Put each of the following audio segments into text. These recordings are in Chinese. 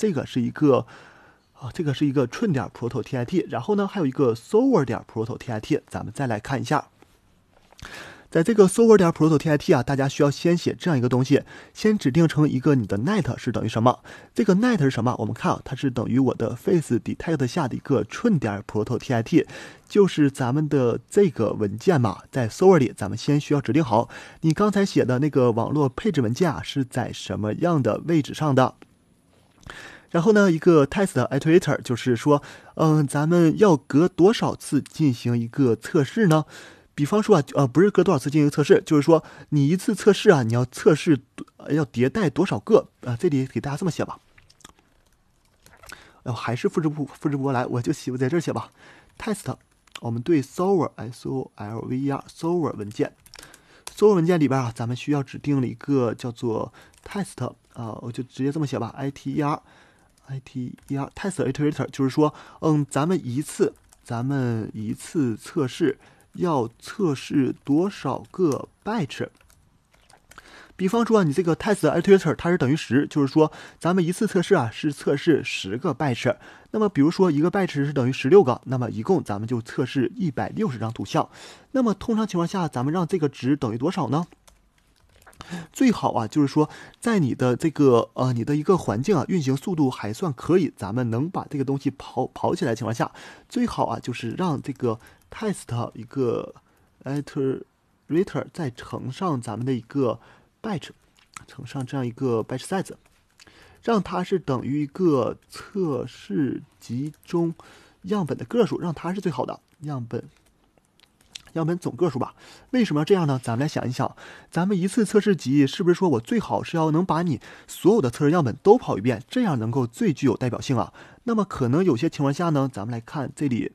这个是一个啊，这个是一个纯点 proto-tit，然后呢，还有一个 s o r e r 点 proto-tit。咱们再来看一下，在这个 s o r e r 点 proto-tit 啊，大家需要先写这样一个东西，先指定成一个你的 net 是等于什么？这个 net 是什么？我们看啊，它是等于我的 face-detail 下的一个纯点 proto-tit，就是咱们的这个文件嘛，在 server 里，咱们先需要指定好你刚才写的那个网络配置文件啊，是在什么样的位置上的。然后呢，一个 test iterator 就是说，嗯，咱们要隔多少次进行一个测试呢？比方说啊，呃，不是隔多少次进行测试，就是说你一次测试啊，你要测试要迭代多少个啊？这里给大家这么写吧。哎，我还是复制不复制不过来，我就写在这儿写吧。test，我们对 solver s o l v e r solver 文件，solver 文件里边啊，咱们需要指定了一个叫做 test 啊，我就直接这么写吧。i t e r i t R t e s t iterator 就是说，嗯，咱们一次，咱们一次测试要测试多少个 batch？比方说啊，你这个 test iterator 它是等于十，就是说，咱们一次测试啊是测试十个 batch。那么，比如说一个 batch 是等于十六个，那么一共咱们就测试一百六十张图像。那么，通常情况下，咱们让这个值等于多少呢？最好啊，就是说，在你的这个呃，你的一个环境啊，运行速度还算可以，咱们能把这个东西跑跑起来的情况下，最好啊，就是让这个 test 一个 iterator 再乘上咱们的一个 batch，乘上这样一个 batch size，让它是等于一个测试集中样本的个数，让它是最好的样本。样本总个数吧，为什么要这样呢？咱们来想一想，咱们一次测试集是不是说我最好是要能把你所有的测试样本都跑一遍，这样能够最具有代表性啊？那么可能有些情况下呢，咱们来看这里，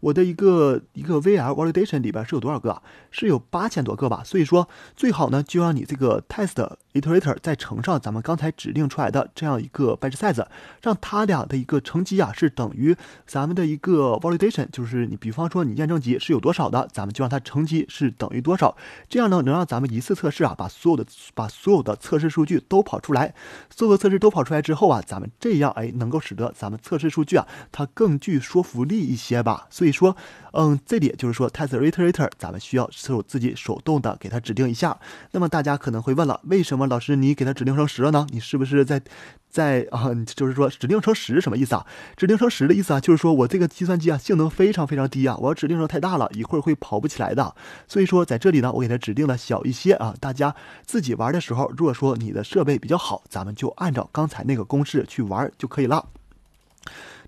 我的一个一个 V r Validation 里边是有多少个？是有八千多个吧？所以说最好呢，就让你这个 Test。iterator 再乘上咱们刚才指定出来的这样一个 batch size，让它俩的一个乘积啊是等于咱们的一个 validation，就是你比方说你验证集是有多少的，咱们就让它乘积是等于多少，这样呢能让咱们一次测试啊把所有的把所有的测试数据都跑出来，所有的测试都跑出来之后啊，咱们这样哎能够使得咱们测试数据啊它更具说服力一些吧。所以说，嗯，这里就是说 test iterator 咱们需要手自己手动的给它指定一下。那么大家可能会问了，为什么？老师，你给它指定成十了呢？你是不是在，在啊？就是说指定成十什么意思啊？指定成十的意思啊，就是说我这个计算机啊，性能非常非常低啊，我要指定成太大了，一会儿会跑不起来的。所以说在这里呢，我给它指定了小一些啊。大家自己玩的时候，如果说你的设备比较好，咱们就按照刚才那个公式去玩就可以了。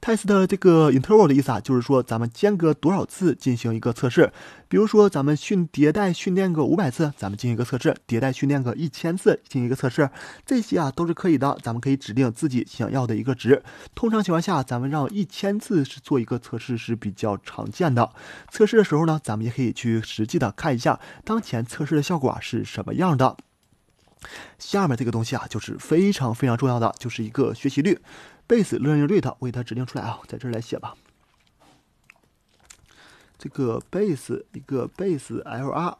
test 这个 interval 的意思啊，就是说咱们间隔多少次进行一个测试。比如说，咱们训迭代训练个五百次，咱们进行一个测试；迭代训练个一千次，进行一个测试。这些啊都是可以的，咱们可以指定自己想要的一个值。通常情况下，咱们让一千次是做一个测试是比较常见的。测试的时候呢，咱们也可以去实际的看一下当前测试的效果是什么样的。下面这个东西啊，就是非常非常重要的，就是一个学习率，base learning rate，我给它指定出来啊，在这儿来写吧。这个 base 一个 base lr，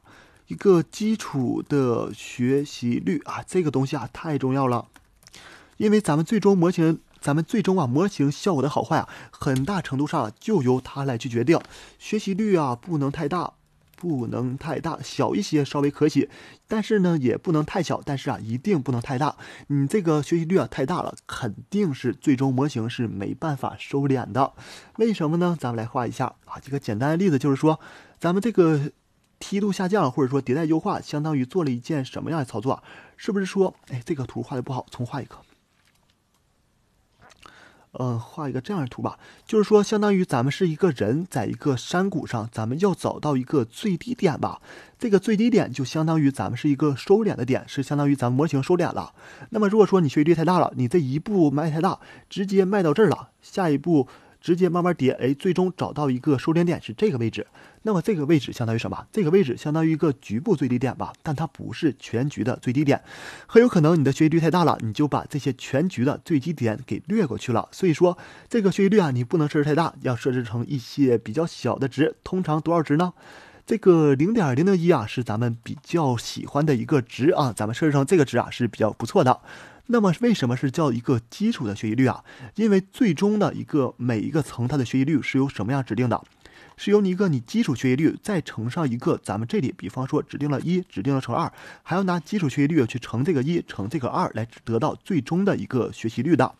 一个基础的学习率啊，这个东西啊太重要了，因为咱们最终模型，咱们最终啊模型效果的好坏啊，很大程度上就由它来去决定。学习率啊不能太大。不能太大小一些稍微可写，但是呢也不能太小，但是啊一定不能太大。你这个学习率啊太大了，肯定是最终模型是没办法收敛的。为什么呢？咱们来画一下啊，一个简单的例子，就是说咱们这个梯度下降或者说迭代优化，相当于做了一件什么样的操作？是不是说，哎，这个图画的不好，重画一个。嗯，画一个这样的图吧，就是说，相当于咱们是一个人在一个山谷上，咱们要找到一个最低点吧。这个最低点就相当于咱们是一个收敛的点，是相当于咱模型收敛了。那么，如果说你学习率太大了，你这一步迈太大，直接迈到这儿了，下一步直接慢慢叠，哎，最终找到一个收敛点是这个位置。那么这个位置相当于什么？这个位置相当于一个局部最低点吧，但它不是全局的最低点。很有可能你的学习率太大了，你就把这些全局的最低点给略过去了。所以说这个学习率啊，你不能设置太大，要设置成一些比较小的值。通常多少值呢？这个零点零零一啊，是咱们比较喜欢的一个值啊。咱们设置成这个值啊是比较不错的。那么为什么是叫一个基础的学习率啊？因为最终的一个每一个层它的学习率是由什么样指定的？是由你一个你基础学习率再乘上一个，咱们这里比方说指定了，一指定了乘二，还要拿基础学习率去乘这个一乘这个二来得到最终的一个学习率的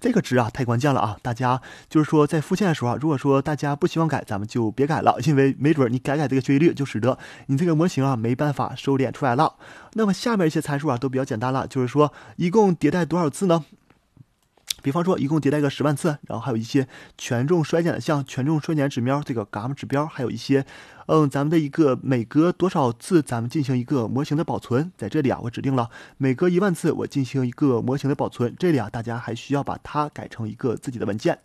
这个值啊，太关键了啊！大家就是说在复现的时候啊，如果说大家不希望改，咱们就别改了，因为没准你改改这个学习率，就使得你这个模型啊没办法收敛出来了。那么下面一些参数啊都比较简单了，就是说一共迭代多少次呢？比方说，一共迭代个十万次，然后还有一些权重衰减的，像权重衰减指标这个伽马指标，还有一些，嗯，咱们的一个每隔多少次咱们进行一个模型的保存，在这里啊，我指定了每隔一万次我进行一个模型的保存。这里啊，大家还需要把它改成一个自己的文件，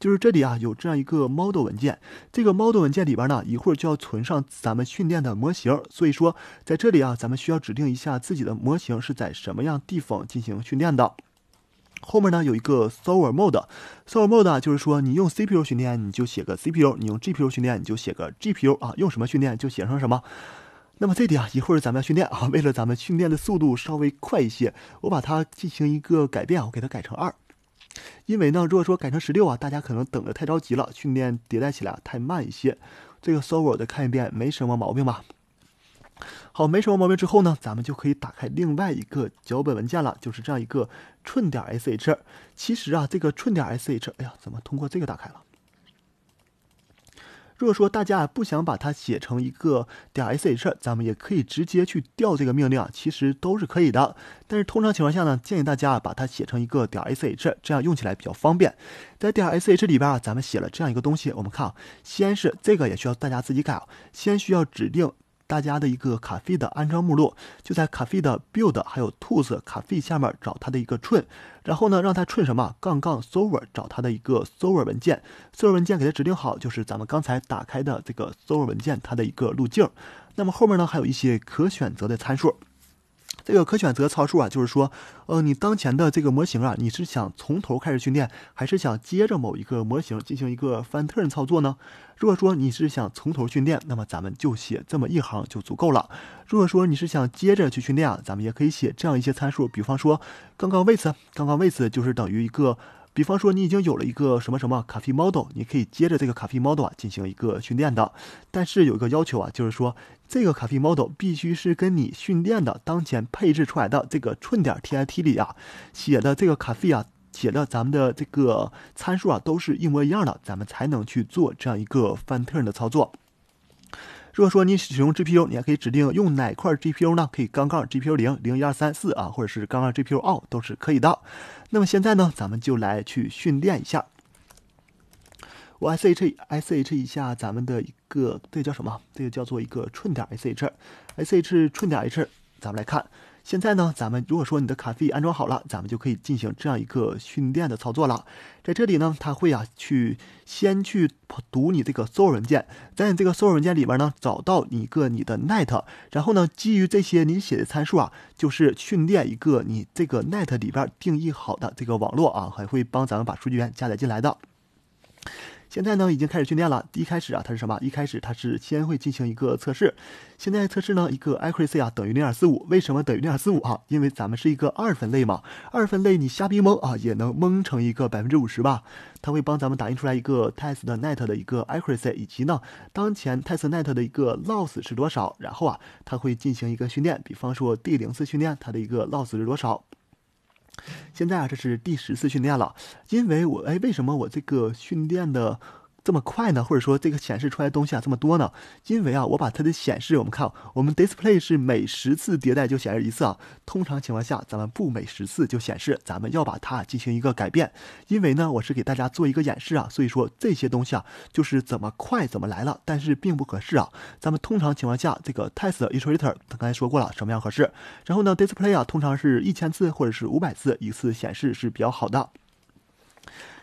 就是这里啊有这样一个 model 文件，这个 model 文件里边呢，一会儿就要存上咱们训练的模型。所以说，在这里啊，咱们需要指定一下自己的模型是在什么样地方进行训练的。后面呢有一个 s o r v e r m o d e s o r v e r mode 就是说你用 CPU 训练你就写个 CPU，你用 GPU 训练你就写个 GPU 啊，用什么训练就写上什么。那么这里啊一会儿咱们要训练啊，为了咱们训练的速度稍微快一些，我把它进行一个改变啊，我给它改成二，因为呢如果说改成十六啊，大家可能等的太着急了，训练迭代起来太慢一些。这个 solver 再看一遍，没什么毛病吧？好，没什么毛病之后呢，咱们就可以打开另外一个脚本文件了，就是这样一个寸点 sh。其实啊，这个寸点 sh，哎呀，怎么通过这个打开了？如果说大家不想把它写成一个点 sh，咱们也可以直接去调这个命令啊，其实都是可以的。但是通常情况下呢，建议大家把它写成一个点 sh，这样用起来比较方便。在点 sh 里边啊，咱们写了这样一个东西，我们看，先是这个也需要大家自己改，先需要指定。大家的一个 cafe 的安装目录就在 cafe 的 build 还有 tools 咖下面找它的一个 t run，然后呢让它 t run 什么杠杠 server 找它的一个 server 文件，server 文件给它指定好就是咱们刚才打开的这个 server 文件它的一个路径。那么后面呢还有一些可选择的参数。这个可选择操数啊，就是说，呃，你当前的这个模型啊，你是想从头开始训练，还是想接着某一个模型进行一个翻特 n 操作呢？如果说你是想从头训练，那么咱们就写这么一行就足够了。如果说你是想接着去训练啊，咱们也可以写这样一些参数，比方说刚刚为此，刚刚为此就是等于一个，比方说你已经有了一个什么什么 c o p e model，你可以接着这个 c o p e model 啊进行一个训练的。但是有一个要求啊，就是说。这个 Coffee Model 必须是跟你训练的当前配置出来的这个寸点 T I T 里啊写的这个 Coffee 啊写的咱们的这个参数啊都是一模一样的，咱们才能去做这样一个 turn 的操作。如果说你使用 G P U，你还可以指定用哪块 G P U 呢？可以杠杠 G P U 零零一二三四啊，或者是杠杠 G P U 二都是可以的。那么现在呢，咱们就来去训练一下。我 s h s h 一下咱们的一个这个叫什么？这个叫做一个寸点 s h s h 寸点 h，咱们来看。现在呢，咱们如果说你的卡 f 安装好了，咱们就可以进行这样一个训练的操作了。在这里呢，它会啊去先去读你这个搜索文件，在你这个搜索文件里边呢，找到你一个你的 net，然后呢，基于这些你写的参数啊，就是训练一个你这个 net 里边定义好的这个网络啊，还会帮咱们把数据源加载进来的。现在呢，已经开始训练了。一开始啊，它是什么？一开始它是先会进行一个测试。现在测试呢，一个 accuracy 啊等于零点四五。为什么等于零点四五啊？因为咱们是一个二分类嘛。二分类你瞎逼蒙啊，也能蒙成一个百分之五十吧。它会帮咱们打印出来一个 test net 的一个 accuracy，以及呢当前 test net 的一个 loss 是多少。然后啊，它会进行一个训练。比方说第零次训练，它的一个 loss 是多少？现在啊，这是第十次训练了，因为我哎，为什么我这个训练的？这么快呢？或者说这个显示出来的东西啊这么多呢？因为啊，我把它的显示，我们看，我们 display 是每十次迭代就显示一次啊。通常情况下，咱们不每十次就显示，咱们要把它进行一个改变。因为呢，我是给大家做一个演示啊，所以说这些东西啊，就是怎么快怎么来了，但是并不合适啊。咱们通常情况下，这个 t e s t iterator 它刚才说过了什么样合适。然后呢，display 啊，通常是一千次或者是五百次一次显示是比较好的。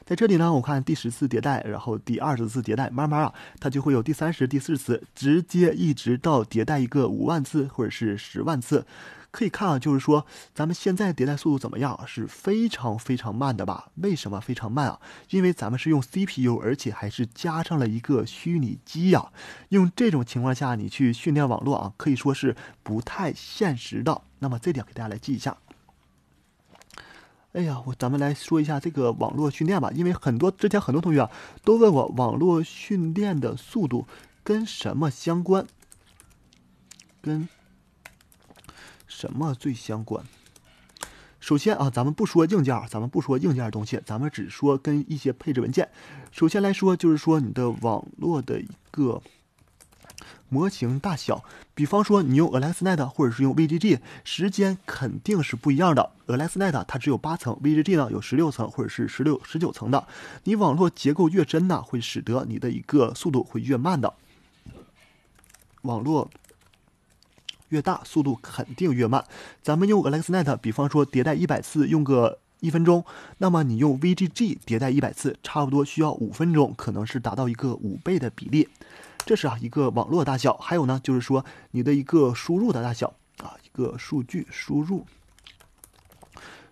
在这里呢，我看第十次迭代，然后第二十次迭代，慢慢啊，它就会有第三十、第四次，直接一直到迭代一个五万次或者是十万次。可以看啊，就是说咱们现在迭代速度怎么样，是非常非常慢的吧？为什么非常慢啊？因为咱们是用 CPU，而且还是加上了一个虚拟机呀。用这种情况下，你去训练网络啊，可以说是不太现实的。那么这点给大家来记一下。哎呀，我咱们来说一下这个网络训练吧，因为很多之前很多同学啊都问我网络训练的速度跟什么相关，跟什么最相关。首先啊，咱们不说硬件，咱们不说硬件东西，咱们只说跟一些配置文件。首先来说，就是说你的网络的一个。模型大小，比方说你用 AlexNet 或者是用 VGG，时间肯定是不一样的。AlexNet 它只有八层，VGG 呢有十六层或者是十六十九层的。你网络结构越真呢，会使得你的一个速度会越慢的。网络越大，速度肯定越慢。咱们用 AlexNet，比方说迭代一百次用个一分钟，那么你用 VGG 迭代一百次，差不多需要五分钟，可能是达到一个五倍的比例。这是啊一个网络大小，还有呢，就是说你的一个输入的大小啊，一个数据输入，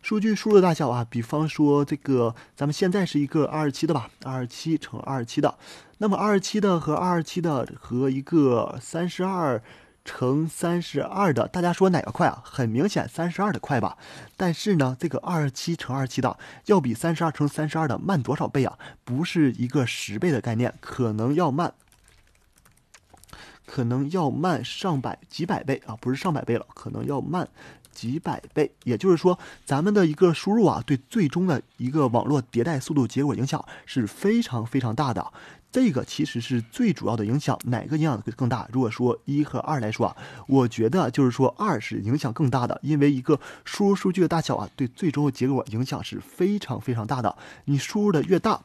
数据输入的大小啊，比方说这个咱们现在是一个二十七的吧，二十七乘二十七的，那么二十七的和二十七的和一个三十二乘三十二的，大家说哪个快啊？很明显三十二的快吧，但是呢，这个二十七乘二十七的要比三十二乘三十二的慢多少倍啊？不是一个十倍的概念，可能要慢。可能要慢上百几百倍啊，不是上百倍了，可能要慢几百倍。也就是说，咱们的一个输入啊，对最终的一个网络迭代速度结果影响是非常非常大的。这个其实是最主要的影响，哪个影响更大？如果说一和二来说啊，我觉得就是说二是影响更大的，因为一个输入数据的大小啊，对最终结果影响是非常非常大的。你输入的越大。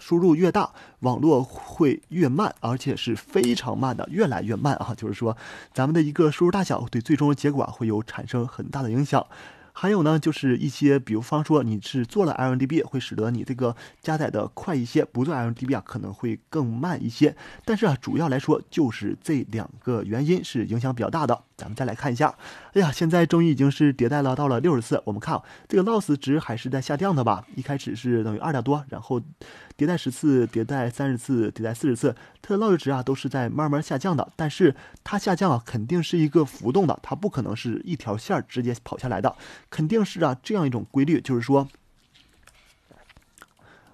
输入越大，网络会越慢，而且是非常慢的，越来越慢啊！就是说，咱们的一个输入大小对最终结果会有产生很大的影响。还有呢，就是一些，比如方说你是做了 L N D B，会使得你这个加载的快一些；不做 L N D B 啊，可能会更慢一些。但是啊，主要来说就是这两个原因是影响比较大的。咱们再来看一下，哎呀，现在终于已经是迭代了到了六十次。我们看这个 loss 值还是在下降的吧？一开始是等于二点多，然后迭代十次、迭代三十次、迭代四十次，它的 loss 值啊都是在慢慢下降的。但是它下降啊，肯定是一个浮动的，它不可能是一条线直接跑下来的，肯定是啊这样一种规律，就是说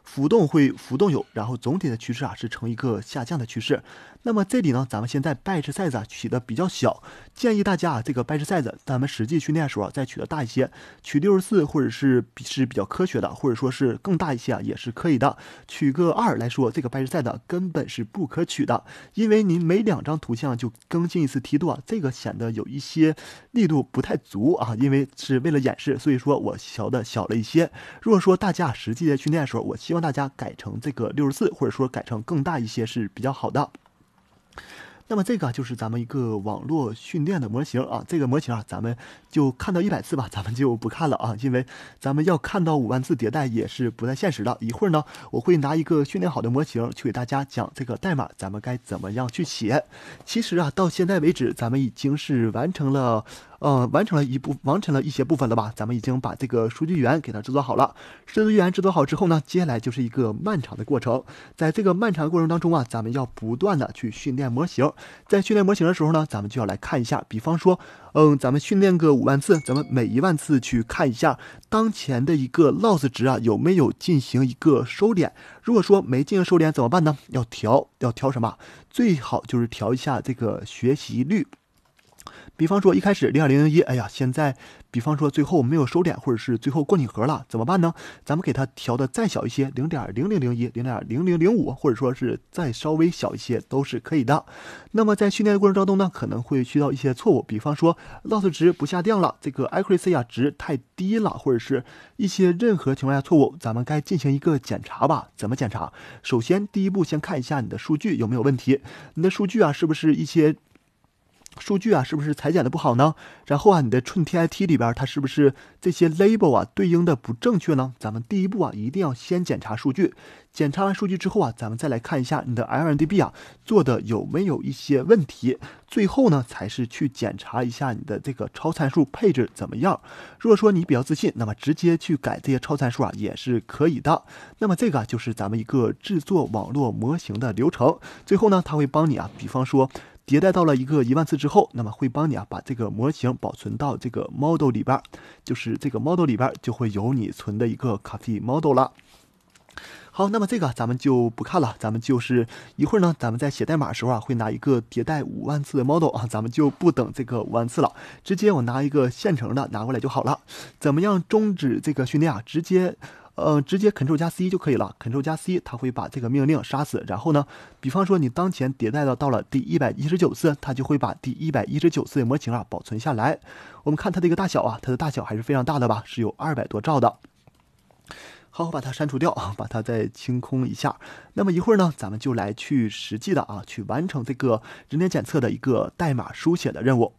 浮动会浮动有，然后总体的趋势啊是呈一个下降的趋势。那么这里呢，咱们现在 batch size 啊、取的比较小，建议大家啊，这个 batch size，咱们实际训练时候啊，再取的大一些，取六十四或者是是比较科学的，或者说是更大一些啊，也是可以的。取个二来说，这个 batch size 根本是不可取的，因为您每两张图像就更新一次梯度，啊，这个显得有一些力度不太足啊。因为是为了演示，所以说我调的小了一些。如果说大家实际在训练的时候，我希望大家改成这个六十四，或者说改成更大一些是比较好的。那么这个就是咱们一个网络训练的模型啊，这个模型啊，咱们就看到一百次吧，咱们就不看了啊，因为咱们要看到五万次迭代也是不太现实的。一会儿呢，我会拿一个训练好的模型去给大家讲这个代码，咱们该怎么样去写。其实啊，到现在为止，咱们已经是完成了。呃，完成了一部，完成了一些部分了吧？咱们已经把这个数据源给它制作好了。数据源制作好之后呢，接下来就是一个漫长的过程。在这个漫长的过程当中啊，咱们要不断的去训练模型。在训练模型的时候呢，咱们就要来看一下，比方说，嗯，咱们训练个五万次，咱们每一万次去看一下当前的一个 loss 值啊，有没有进行一个收敛？如果说没进行收敛怎么办呢？要调，要调什么？最好就是调一下这个学习率。比方说一开始零点零零一，哎呀，现在比方说最后没有收敛，或者是最后过拟合了，怎么办呢？咱们给它调的再小一些，零点零零零一、零点零零零五，或者说是再稍微小一些都是可以的。那么在训练的过程当中呢，可能会遇到一些错误，比方说 loss 值不下降了，这个 accuracy 呀值太低了，或者是一些任何情况下错误，咱们该进行一个检查吧？怎么检查？首先第一步先看一下你的数据有没有问题，你的数据啊是不是一些。数据啊，是不是裁剪的不好呢？然后啊，你的纯 T I T 里边，它是不是这些 label 啊对应的不正确呢？咱们第一步啊，一定要先检查数据。检查完数据之后啊，咱们再来看一下你的 L N D B 啊做的有没有一些问题。最后呢，才是去检查一下你的这个超参数配置怎么样。如果说你比较自信，那么直接去改这些超参数啊也是可以的。那么这个就是咱们一个制作网络模型的流程。最后呢，它会帮你啊，比方说。迭代到了一个一万次之后，那么会帮你啊把这个模型保存到这个 model 里边，就是这个 model 里边就会有你存的一个 coffee model 了。好，那么这个咱们就不看了，咱们就是一会儿呢，咱们在写代码的时候啊，会拿一个迭代五万次的 model 啊，咱们就不等这个五万次了，直接我拿一个现成的拿过来就好了。怎么样终止这个训练啊？直接。呃，直接 c t r l 加 C 就可以了。c t r l 加 C，它会把这个命令杀死。然后呢，比方说你当前迭代的到了第一百一十九次，它就会把第一百一十九次的模型啊保存下来。我们看它的一个大小啊，它的大小还是非常大的吧，是有二百多兆的。好，把它删除掉，把它再清空一下。那么一会儿呢，咱们就来去实际的啊，去完成这个人脸检测的一个代码书写的任务。